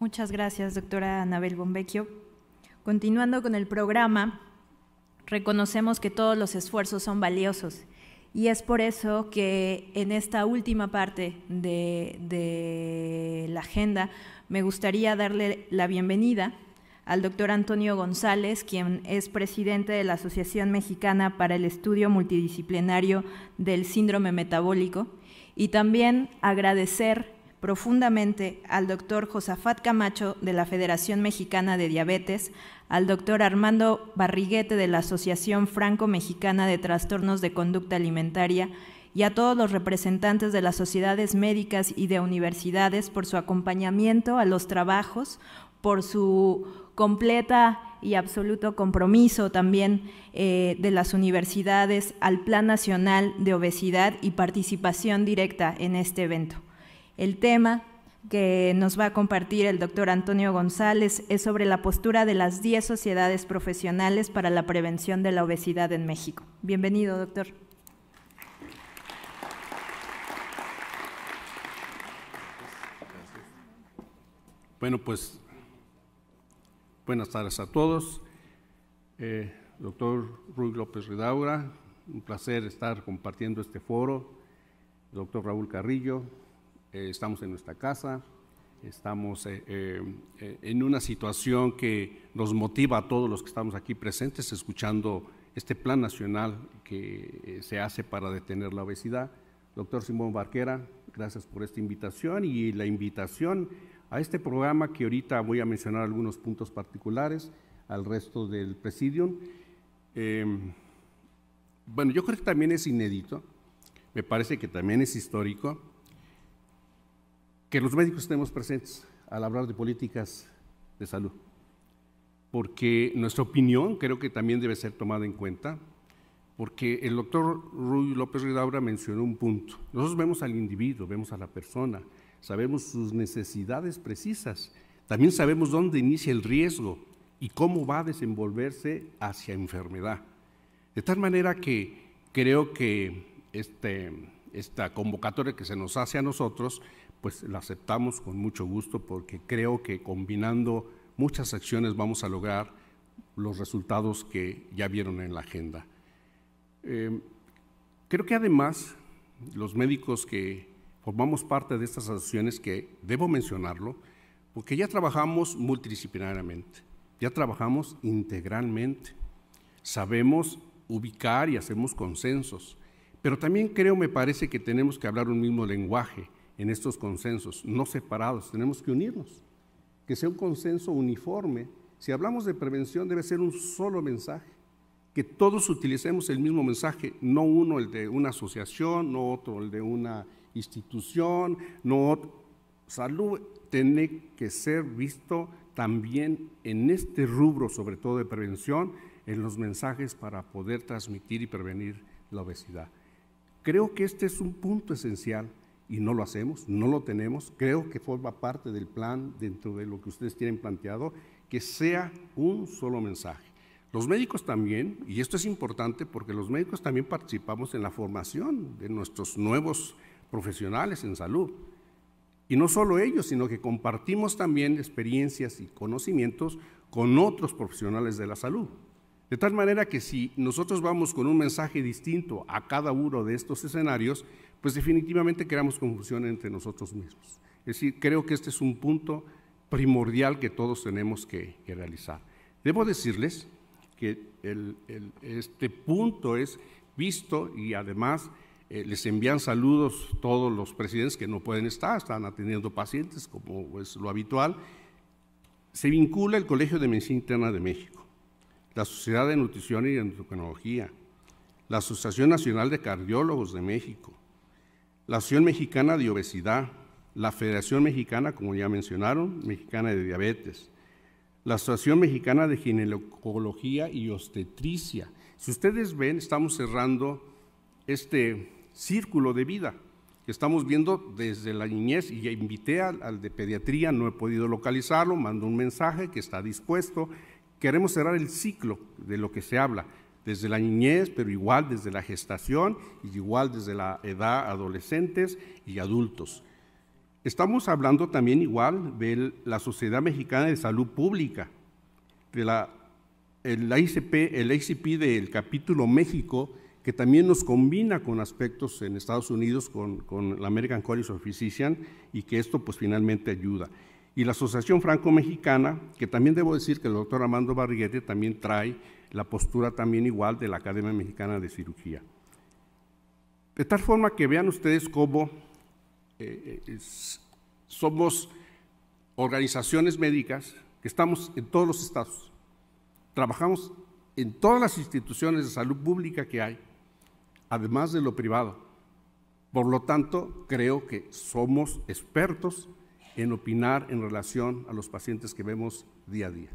Muchas gracias, doctora Anabel Bombecchio. Continuando con el programa, reconocemos que todos los esfuerzos son valiosos y es por eso que en esta última parte de, de la agenda me gustaría darle la bienvenida al doctor Antonio González, quien es presidente de la Asociación Mexicana para el Estudio Multidisciplinario del Síndrome Metabólico, y también agradecer profundamente al doctor Josafat Camacho de la Federación Mexicana de Diabetes, al doctor Armando Barriguete de la Asociación Franco-Mexicana de Trastornos de Conducta Alimentaria y a todos los representantes de las sociedades médicas y de universidades por su acompañamiento a los trabajos, por su completa y absoluto compromiso también eh, de las universidades al Plan Nacional de Obesidad y participación directa en este evento. El tema que nos va a compartir el doctor Antonio González es sobre la postura de las 10 sociedades profesionales para la prevención de la obesidad en México. Bienvenido, doctor. Bueno, pues buenas tardes a todos. Eh, doctor Ruy López Ridaura, un placer estar compartiendo este foro. Doctor Raúl Carrillo, eh, estamos en nuestra casa, estamos eh, eh, en una situación que nos motiva a todos los que estamos aquí presentes escuchando este plan nacional que se hace para detener la obesidad. Doctor Simón Barquera, gracias por esta invitación y la invitación a este programa que ahorita voy a mencionar algunos puntos particulares al resto del presidium. Em, bueno, yo creo que también es inédito, me parece que también es histórico que los médicos estemos presentes al hablar de políticas de salud, porque nuestra opinión creo que también debe ser tomada en cuenta, porque el doctor Ruy López Ridaura mencionó un punto. Nosotros vemos al individuo, vemos a la persona, sabemos sus necesidades precisas, también sabemos dónde inicia el riesgo y cómo va a desenvolverse hacia enfermedad. De tal manera que creo que este, esta convocatoria que se nos hace a nosotros pues la aceptamos con mucho gusto porque creo que combinando muchas acciones vamos a lograr los resultados que ya vieron en la agenda. Em, creo que además los médicos que formamos parte de estas asociaciones, que debo mencionarlo, porque ya trabajamos multidisciplinariamente, ya trabajamos integralmente, sabemos ubicar y hacemos consensos, pero también creo, me parece que tenemos que hablar un mismo lenguaje en estos consensos, no separados, tenemos que unirnos, que sea un consenso uniforme. Si hablamos de prevención debe ser un solo mensaje, que todos utilicemos el mismo mensaje, no uno el de una asociación, no otro el de una institución, no otro. Salud tiene que ser visto también en este rubro, sobre todo de prevención, en los mensajes para poder transmitir y prevenir la obesidad. Creo que este es un punto esencial y no lo hacemos, no lo tenemos. Creo que forma parte del plan dentro de lo que ustedes tienen planteado, que sea un solo mensaje. Los médicos también, y esto es importante porque los médicos también participamos en la formación de nuestros nuevos profesionales en salud. Y no solo ellos, sino que compartimos también experiencias y conocimientos con otros profesionales de la salud. De tal manera que si nosotros vamos con un mensaje distinto a cada uno de estos escenarios, pues definitivamente creamos confusión entre nosotros mismos. Es decir, creo que este es un punto primordial que todos tenemos que, realizar. Debo decirles que este punto es visto y además eh, les envían saludos todos los presidentes que no pueden estar, están atendiendo pacientes como es lo habitual. Se vincula el Colegio de Medicina Interna de México, la Sociedad de Nutrición y Endocrinología, la Asociación Nacional de Cardiólogos de México, la Asociación Mexicana de Obesidad, la Federación Mexicana, como ya mencionaron, Mexicana de Diabetes, la Asociación Mexicana de Ginecología y Obstetricia. Si ustedes ven, estamos cerrando este círculo de vida que estamos viendo desde la niñez y ya invité al, de pediatría, no he podido localizarlo, mando un mensaje que está dispuesto. Queremos cerrar el ciclo de lo que se habla desde la niñez, pero igual desde la gestación y igual desde la edad adolescentes y adultos. Estamos hablando también igual de la Sociedad Mexicana de Salud Pública, de la, el, ICP, el ICP del capítulo México, que también nos combina con aspectos en Estados Unidos, con, con la American College of Physicians, y que esto pues finalmente ayuda. Y la Asociación Franco-Mexicana, que también debo decir que el doctor Armando Barriguete también trae la postura también igual de la Academia Mexicana de Cirugía. De tal forma que vean ustedes cómo eh, eh, somos organizaciones médicas que estamos en todos los estados, trabajamos en todas las instituciones de salud pública que hay, además de lo privado. Por lo tanto, creo que somos expertos en opinar en relación a los pacientes que vemos día a día.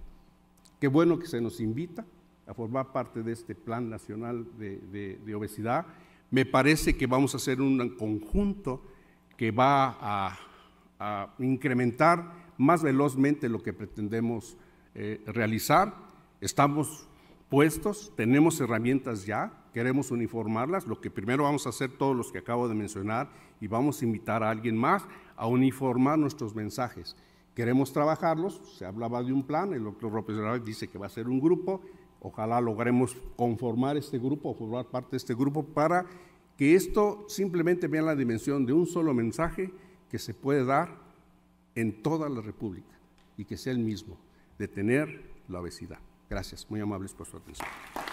Qué bueno que se nos invita a formar parte de este Plan Nacional de, Obesidad. Me parece que vamos a hacer un conjunto que va a, incrementar más velozmente lo que pretendemos eh, realizar. Estamos puestos, tenemos herramientas ya, queremos uniformarlas, lo que primero vamos a hacer todos los que acabo de mencionar y vamos a invitar a alguien más a uniformar nuestros mensajes. Queremos trabajarlos, se hablaba de un plan, el doctor López dice que va a ser un grupo, Ojalá logremos conformar este grupo, o formar parte de este grupo para que esto simplemente vea la dimensión de un solo mensaje que se puede dar en toda la República y que sea el mismo, detener la obesidad. Gracias, muy amables por su atención.